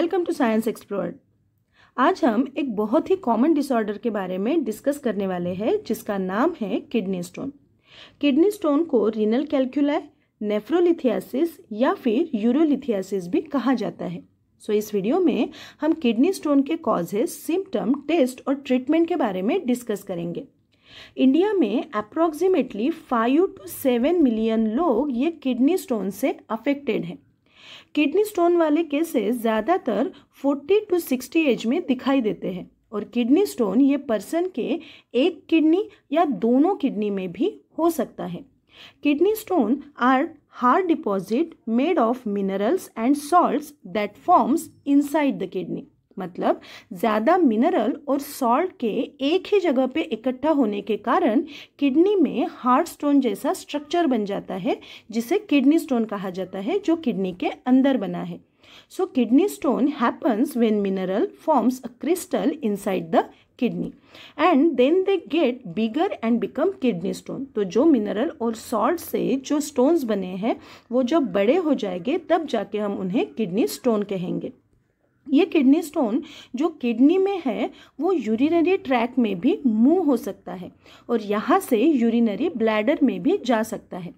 Welcome to science explore आज हम एक बहुत ही कॉमन डिसऑर्डर के बारे में डिस्कस करने वाले हैं जिसका नाम है किडनी स्टोन किडनी स्टोन को रिनल कैलकुलाई नेफ्रोलिथियासिस या फिर यूरोलिथियासिस भी कहा जाता है सो so, इस वीडियो में हम किडनी स्टोन के कॉजेज सिम्टम टेस्ट और ट्रीटमेंट के बारे में डिस्कस करेंगे इंडिया में approximately five to seven million लोग ये किडनी स्टोन से अफेक्टेड हैं किडनी स्टोन वाले केसेस ज़्यादातर 40 टू 60 एज में दिखाई देते हैं और किडनी स्टोन ये पर्सन के एक किडनी या दोनों किडनी में भी हो सकता है kidney stone are hard deposit made of minerals and salt that forms inside the kidney मतलब ज़्यादा मिनरल और सॉल्ट के एक ही जगह पे इकट्ठा होने के कारण किडनी में हार्ट स्टोन जैसा स्ट्रक्चर बन जाता है जिसे किडनी स्टोन कहा जाता है जो किडनी के अंदर बना है so kidney stone happens when mineral forms a crystal inside the kidney and then they get bigger and become kidney stone तो जो मिनरल और सॉल्ट से जो स्टोन्स बने हैं वो जब बड़े हो जाएंगे तब जाके हम उन्हें किडनी स्टोन कहेंगे ये किडनी स्टोन जो किडनी में है वो यूरिनरी ट्रैक में भी मूव हो सकता है और यहाँ से यूरिनरी ब्लैडर में भी जा सकता है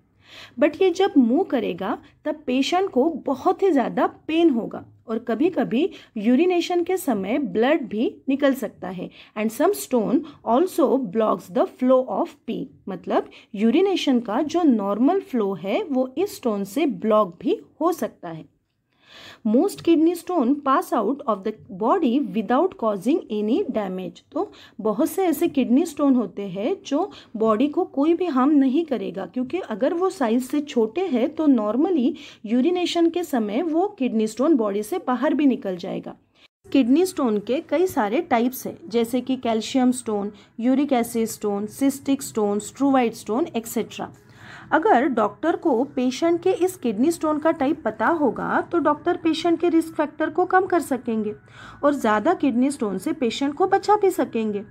बट ये जब मूव करेगा तब पेशेंट को बहुत ही ज़्यादा पेन होगा और कभी कभी यूरिनेशन के समय ब्लड भी निकल सकता है and some stone also blocks the flow of pee मतलब यूरिनेशन का जो नॉर्मल फ्लो है वो इस स्टोन से ब्लॉक भी हो सकता है most kidney stone pass out of the body without causing any damage तो बहुत से ऐसे किडनी स्टोन होते हैं जो बॉडी को कोई भी हार्म नहीं करेगा क्योंकि अगर वो साइज से छोटे हैं तो नॉर्मली यूरिनेशन के समय वो किडनी स्टोन बॉडी से बाहर भी निकल जाएगा किडनी स्टोन के कई सारे टाइप्स हैं जैसे कि calcium stone uric acid stone cystic stone struvite stone etcetera अगर डॉक्टर को पेशेंट के इस किडनी स्टोन का टाइप पता होगा तो डॉक्टर पेशेंट के रिस्क फैक्टर को कम कर सकेंगे और ज़्यादा किडनी स्टोन से पेशेंट को बचा भी सकेंगे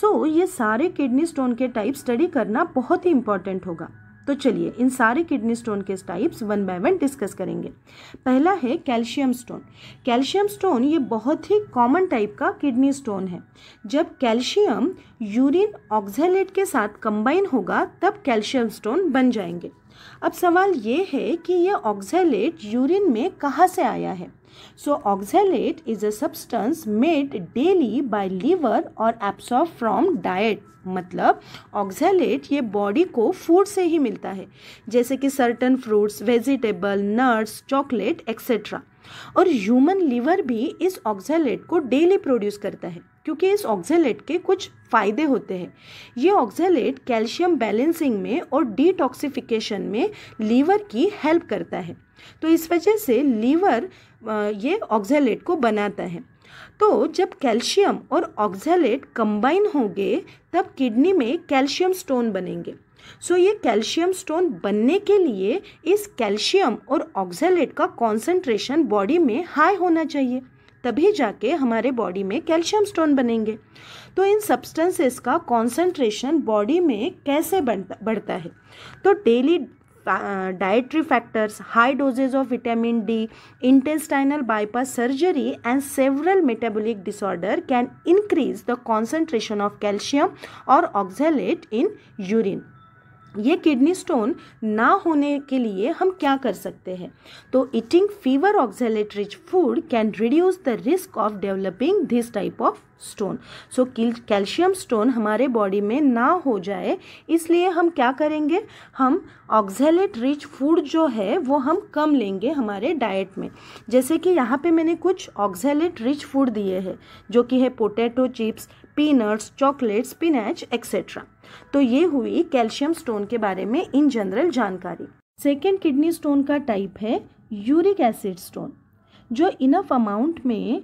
सो so, ये सारे किडनी स्टोन के टाइप स्टडी करना बहुत ही इंपॉर्टेंट होगा तो चलिए इन सारे किडनी स्टोन के types one by one discuss करेंगे पहला है कैल्शियम स्टोन कैल्शियम स्टोन ये बहुत ही कॉमन टाइप का किडनी स्टोन है जब कैल्शियम यूरिन ऑक्जेलेट के साथ कंबाइन होगा तब कैल्शियम स्टोन बन जाएंगे अब सवाल ये है कि ये ऑक्सैलेट यूरिन में कहाँ से आया है So oxalate is a substance made daily by liver और absorbed from diet. मतलब ऑक्सैलेट ये बॉडी को फूड से ही मिलता है जैसे कि certain fruits vegetable nuts chocolate etcetera और ह्यूमन लीवर भी इस ऑक्सैलेट को डेली प्रोड्यूस करता है क्योंकि इस ऑक्सैलेट के कुछ फ़ायदे होते हैं ये ऑक्सैलेट कैल्शियम बैलेंसिंग में और डिटॉक्सिफिकेशन में लीवर की हेल्प करता है तो इस वजह से लीवर ये ऑक्जेलेट को बनाता है तो जब कैल्शियम और ऑक्जेलेट कंबाइन होंगे तब किडनी में कैल्शियम स्टोन बनेंगे सो so, ये कैल्शियम स्टोन बनने के लिए इस कैल्शियम और ऑक्जेलेट का कॉन्सेंट्रेशन बॉडी में हाई होना चाहिए तभी जाके हमारे बॉडी में कैल्शियम स्टोन बनेंगे तो इन सब्सटेंसेस का कॉन्सेंट्रेशन बॉडी में कैसे बढ़ता बढ़ता है तो daily Uh, dietary factors, high doses of vitamin D, intestinal bypass surgery and several metabolic disorder can increase the concentration of calcium or oxalate in urine. ये किडनी स्टोन ना होने के लिए हम क्या कर सकते हैं तो eating fewer oxalate rich food can reduce the risk of developing this type of stone so calcium stone हमारे बॉडी में ना हो जाए इसलिए हम क्या करेंगे हम ऑक्जेलेट रिच फूड जो है वो हम कम लेंगे हमारे डाइट में जैसे कि यहाँ पे मैंने कुछ ऑक्जेलेट रिच फूड दिए हैं जो कि है potato chips peanuts chocolates spinach etcetera तो ये हुई कैल्शियम स्टोन के बारे में इन जनरल जानकारी सेकेंड किडनी स्टोन का टाइप है यूरिक एसिड स्टोन जो इनफ अमाउंट में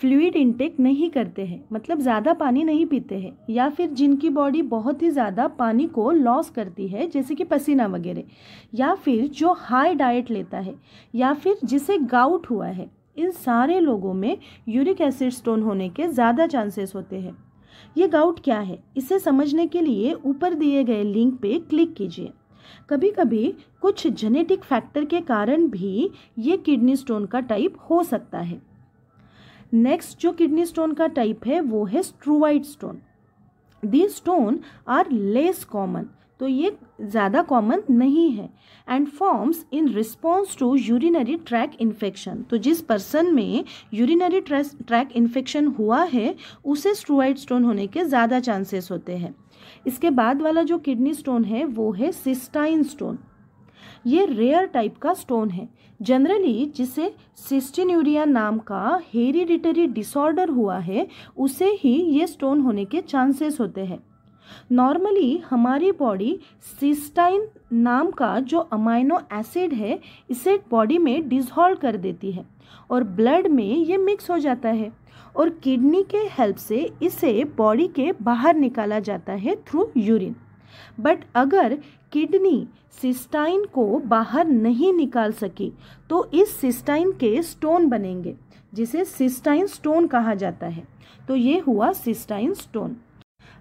फ्लूड इंटेक नहीं करते हैं मतलब ज़्यादा पानी नहीं पीते हैं या फिर जिनकी बॉडी बहुत ही ज़्यादा पानी को लॉस करती है जैसे कि पसीना वगैरह या फिर जो हाई डाइट लेता है या फिर जिसे गाउट हुआ है इन सारे लोगों में यूरिक एसिड स्टोन होने के ज़्यादा चांसेस होते हैं ये गाउट क्या है इसे समझने के लिए ऊपर दिए गए लिंक पे क्लिक कीजिए कभी कभी कुछ जेनेटिक फैक्टर के कारण भी ये किडनी स्टोन का टाइप हो सकता है नेक्स्ट जो किडनी स्टोन का टाइप है वो है struvite stone the stone are less common तो ये ज़्यादा कॉमन नहीं है and forms in response to urinary tract infection तो जिस पर्सन में यूरिनरी ट्रैक इन्फेक्शन हुआ है उसे स्ट्रोइड स्टोन होने के ज़्यादा चांसेस होते हैं इसके बाद वाला जो किडनी स्टोन है वो है सिस्टाइन स्टोन ये रेयर टाइप का स्टोन है जनरली जिसे सिस्टिन्यूरिया नाम का हेरिडिटरी डिसऑर्डर हुआ है उसे ही ये स्टोन होने के चांसेस होते हैं नॉर्मली हमारी बॉडी सिस्टाइन नाम का जो अमाइनो एसिड है इसे बॉडी में डिजॉल्व कर देती है और ब्लड में ये मिक्स हो जाता है और किडनी के हेल्प से इसे बॉडी के बाहर निकाला जाता है थ्रू यूरिन बट अगर किडनी सिस्टाइन को बाहर नहीं निकाल सकी तो इस सिस्टाइन के स्टोन बनेंगे जिसे सिस्टाइन स्टोन कहा जाता है तो ये हुआ सिस्टाइन स्टोन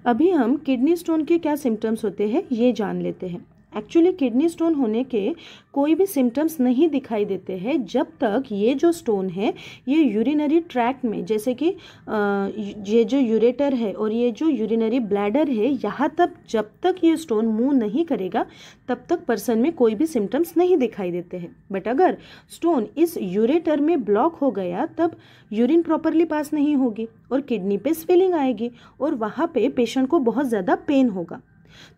अभी हम किडनी स्टोन के क्या सिम्टम्स होते हैं ये जान लेते हैं एक्चुअली किडनी स्टोन होने के कोई भी सिम्टम्स नहीं दिखाई देते हैं जब तक ये जो स्टोन है ये यूरिनरी ट्रैक्ट में जैसे कि ये जो यूरेटर है और ये जो यूरिनरी ब्लैडर है यहाँ तक जब तक ये स्टोन मूव नहीं करेगा तब तक पर्सन में कोई भी सिम्टम्स नहीं दिखाई देते हैं बट अगर स्टोन इस यूरेटर में ब्लॉक हो गया तब यूरिन प्रॉपरली पास नहीं होगी और किडनी पे स्वेलिंग आएगी और वहाँ पे पेशेंट को बहुत ज़्यादा पेन होगा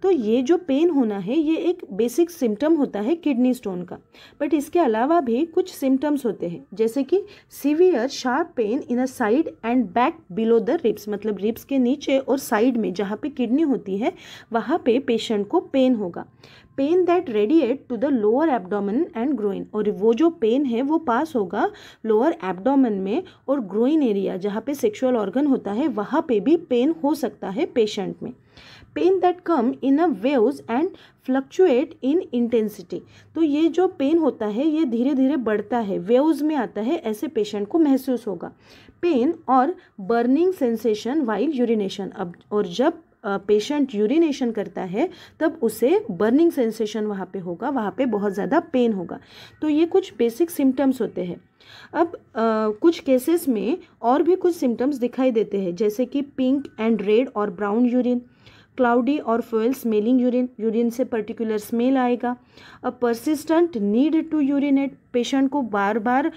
तो ये जो पेन होना है ये एक बेसिक सिम्टम होता है किडनी स्टोन का बट इसके अलावा भी कुछ सिम्टम्स होते हैं जैसे कि severe sharp pain in a side and back below the ribs मतलब रिप्स के नीचे और साइड में जहाँ पे किडनी होती है वहाँ पे पेशेंट को पेन होगा pain that radiate to the lower abdomen and groin और वो जो पेन है वो पास होगा लोअर एबडोमन में और ग्रोइन एरिया जहाँ पे सेक्शुअल ऑर्गन होता है वहाँ पे भी पेन हो सकता है पेशेंट में pain that come in a waves and fluctuate in intensity तो ये जो पेन होता है ये धीरे धीरे बढ़ता है वेव्स में आता है ऐसे पेशेंट को महसूस होगा पेन और बर्निंग सेंसेशन वाइल यूरिनेशन अब और जब पेशेंट यूरिनेशन करता है तब उसे बर्निंग सेंसेशन वहाँ पे होगा वहाँ पे बहुत ज़्यादा पेन होगा तो ये कुछ बेसिक सिम्टम्स होते हैं अब uh, कुछ केसेस में और भी कुछ सिम्टम्स दिखाई देते हैं जैसे कि पिंक एंड रेड और ब्राउन यूरिन क्लाउडी और फ्यूल स्मेलिंग यूरिन यूरिन से पर्टिकुलर स्मेल आएगा a persistent need to urinate patient को बार बार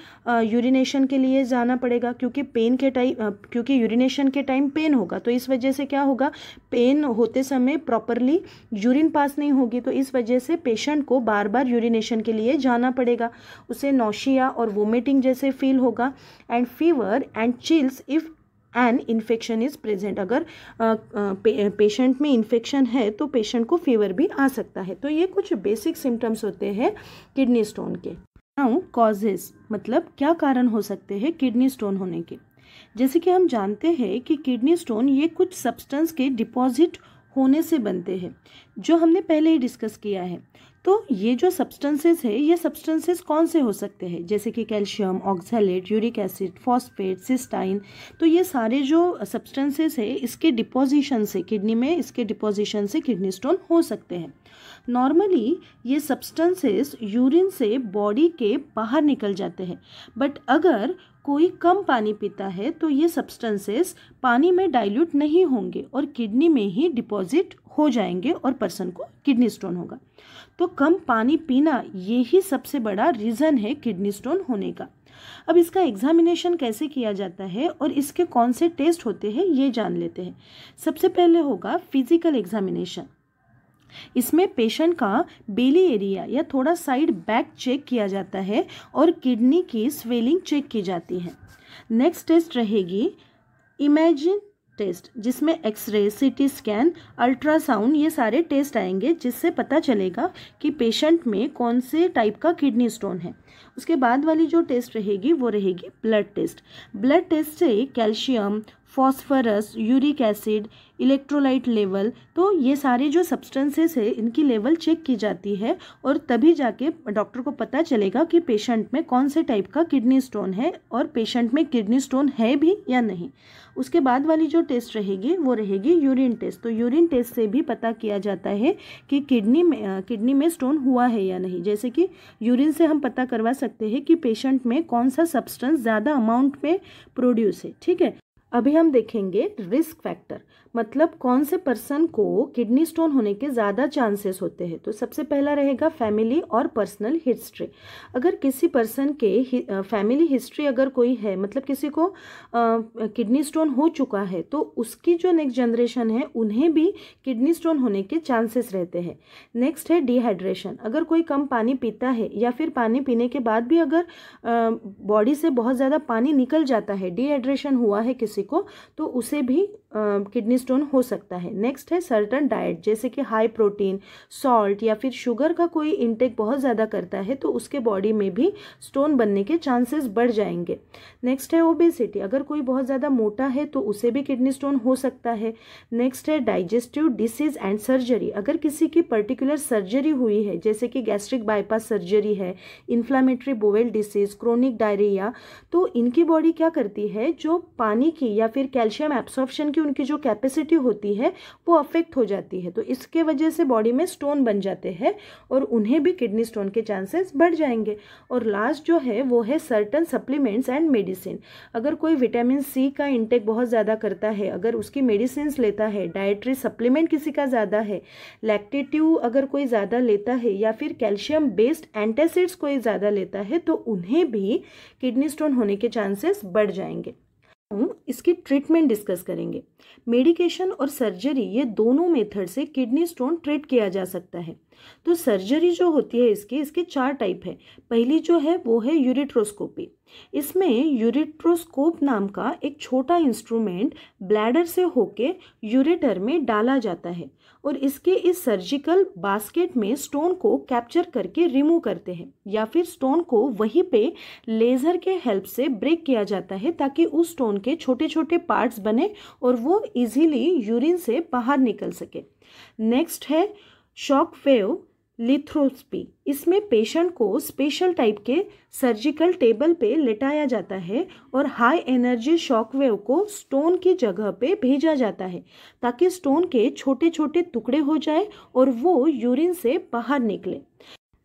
यूरिनेशन के लिए जाना पड़ेगा क्योंकि पेन के टाइम क्योंकि यूरिनेशन के टाइम पेन होगा तो इस वजह से क्या होगा पेन होते समय प्रॉपरली यूरिन पास नहीं होगी तो इस वजह से पेशेंट को बार बार यूरिनेशन के लिए जाना पड़ेगा उसे नौशिया और वोमिटिंग जैसे फील होगा and fever and chills if and infection is present अगर पेशेंट में इन्फेक्शन है तो पेशेंट को फीवर भी आ सकता है तो ये कुछ बेसिक सिम्टम्स होते हैं किडनी स्टोन के नाउ कॉजेज मतलब क्या कारण हो सकते हैं किडनी स्टोन होने के जैसे कि हम जानते हैं कि किडनी स्टोन ये कुछ सब्सटेंस के डिपॉजिट होने से बनते हैं जो हमने पहले ही डिस्कस किया है तो ये जो सब्सटेंसेस है ये सब्सटेंसेस कौन से हो सकते हैं जैसे कि calcium oxalate uric acid phosphate cystine तो ये सारे जो सब्सटेंसेस है इसके डिपोजिशन से किडनी में इसके डिपोजिशन से किडनी स्टोन हो सकते हैं नॉर्मली ये सब्सटेंसेस यूरिन से बॉडी के बाहर निकल जाते हैं बट अगर कोई कम पानी पीता है तो ये सब्सटेंसेस पानी में डाइल्यूट नहीं होंगे और किडनी में ही डिपॉजिट हो जाएंगे और पर्सन को किडनी स्टोन होगा तो कम पानी पीना ये ही सबसे बड़ा रीज़न है किडनी स्टोन होने का अब इसका एग्जामिनेशन कैसे किया जाता है और इसके कौन से टेस्ट होते हैं ये जान लेते हैं सबसे पहले होगा फिजिकल एग्जामिनेशन इसमें पेशेंट का बेली एरिया या थोड़ा साइड बैक चेक किया जाता है और किडनी की स्वेलिंग चेक की जाती है नेक्स्ट टेस्ट रहेगी इमेजिन टेस्ट जिसमें एक्सरे सीटी स्कैन अल्ट्रासाउंड ये सारे टेस्ट आएंगे जिससे पता चलेगा कि पेशेंट में कौन से टाइप का किडनी स्टोन है उसके बाद वाली जो टेस्ट रहेगी वो रहेगी ब्लड टेस्ट ब्लड टेस्ट से calcium phosphorus uric acid electrolyte level तो ये सारे जो सब्सटेंसेस है इनकी लेवल चेक की जाती है और तभी जाके डॉक्टर को पता चलेगा कि पेशेंट में कौन से टाइप का किडनी स्टोन है और पेशेंट में किडनी स्टोन है भी या नहीं उसके बाद वाली जो टेस्ट रहेगी वो रहेगी यूरिन टेस्ट तो यूरिन टेस्ट से भी पता किया जाता है कि किडनी में किडनी में स्टोन हुआ है या नहीं जैसे कि यूरिन से हम पता करवा सकते हैं कि पेशेंट में कौन सा सब्सटेंस ज़्यादा अमाउंट में प्रोड्यूस है ठीक है अभी हम देखेंगे रिस्क फैक्टर मतलब कौन से पर्सन को किडनी स्टोन होने के ज़्यादा चांसेस होते हैं तो सबसे पहला रहेगा फैमिली और पर्सनल हिस्ट्री अगर किसी पर्सन के फैमिली हिस्ट्री अगर कोई है मतलब किसी को किडनी स्टोन हो चुका है तो उसकी जो नेक्स्ट जनरेशन है उन्हें भी किडनी स्टोन होने के चांसेस रहते हैं नेक्स्ट है डिहाइड्रेशन अगर कोई कम पानी पीता है या फिर पानी पीने के बाद भी अगर बॉडी से बहुत ज़्यादा पानी निकल जाता है डिहाइड्रेशन हुआ है किसी को तो उसे भी किडनी स्टोन हो सकता है नेक्स्ट है सर्टन डाइट जैसे कि हाई प्रोटीन सॉल्ट या फिर शुगर का कोई इंटेक बहुत ज़्यादा करता है तो उसके बॉडी में भी स्टोन बनने के चांसेस बढ़ जाएंगे नेक्स्ट है ओबेसिटी अगर कोई बहुत ज़्यादा मोटा है तो उसे भी किडनी स्टोन हो सकता है नेक्स्ट है डाइजेस्टिव डिसीज एंड सर्जरी अगर किसी की पर्टिकुलर सर्जरी हुई है जैसे कि गैस्ट्रिक बाईपास सर्जरी है inflammatory bowel disease chronic diarrhoea तो इनकी बॉडी क्या करती है जो पानी की या फिर कैल्शियम एब्सॉर्प्शन की उनकी जो कैपेसिटी होती है वो अफेक्ट हो जाती है तो इसके वजह से बॉडी में स्टोन बन जाते हैं और उन्हें भी किडनी स्टोन के चांसेस बढ़ जाएंगे और लास्ट जो है वो है सर्टन सप्लीमेंट्स एंड मेडिसिन अगर कोई विटामिन सी का इंटेक बहुत ज़्यादा करता है अगर उसकी मेडिसिन लेता है डायट्री सप्लीमेंट किसी का ज़्यादा है लैक्टिट्यू अगर कोई ज़्यादा लेता है या फिर कैल्शियम बेस्ड एंटेसिड्स कोई ज़्यादा लेता है तो उन्हें भी किडनी स्टोन होने के चांसेस बढ़ जाएंगे हम इसकी ट्रीटमेंट डिस्कस करेंगे मेडिकेशन और सर्जरी ये दोनों मेथड से किडनी स्टोन ट्रीट किया जा सकता है तो सर्जरी जो होती है इसकी इसके चार टाइप है पहली जो है वो है यूरिट्रोस्कोपी इसमें यूरिट्रोस्कोप नाम का एक छोटा इंस्ट्रूमेंट ब्लैडर से होके यूरेटर में डाला जाता है और इसके इस सर्जिकल बास्केट में स्टोन को कैप्चर करके रिमूव करते हैं या फिर स्टोन को वहीं पे लेज़र के हेल्प से ब्रेक किया जाता है ताकि उस स्टोन के छोटे छोटे पार्ट्स बने और वो इजीली यूरिन से बाहर निकल सके नेक्स्ट है शॉक वेव लिथ्रोस्पी इसमें पेशेंट को स्पेशल टाइप के सर्जिकल टेबल पे लेटाया जाता है और हाई एनर्जी शॉक वेव को स्टोन की जगह पे भेजा जाता है ताकि स्टोन के छोटे छोटे टुकड़े हो जाए और वो यूरिन से बाहर निकले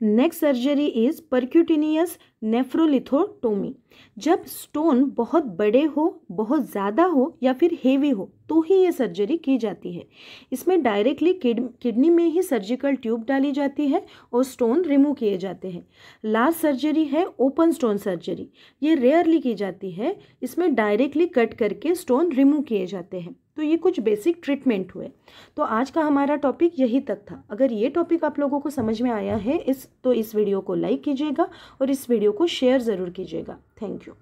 next surgery is percutaneous nephrolithotomy जब स्टोन बहुत बड़े हो बहुत ज़्यादा हो या फिर हेवी हो तो ही ये सर्जरी की जाती है इसमें डायरेक्टली किडनी में ही सर्जिकल ट्यूब डाली जाती है और स्टोन रिमूव किए जाते हैं लास्ट सर्जरी है ओपन स्टोन सर्जरी ये रेयरली की जाती है इसमें डायरेक्टली कट करके स्टोन रिमूव किए जाते हैं तो ये कुछ बेसिक ट्रीटमेंट हुए तो आज का हमारा टॉपिक यही तक था अगर ये टॉपिक आप लोगों को समझ में आया है इस तो इस वीडियो को लाइक कीजिएगा और इस वीडियो वीडियो को शेयर ज़रूर कीजिएगा थैंक यू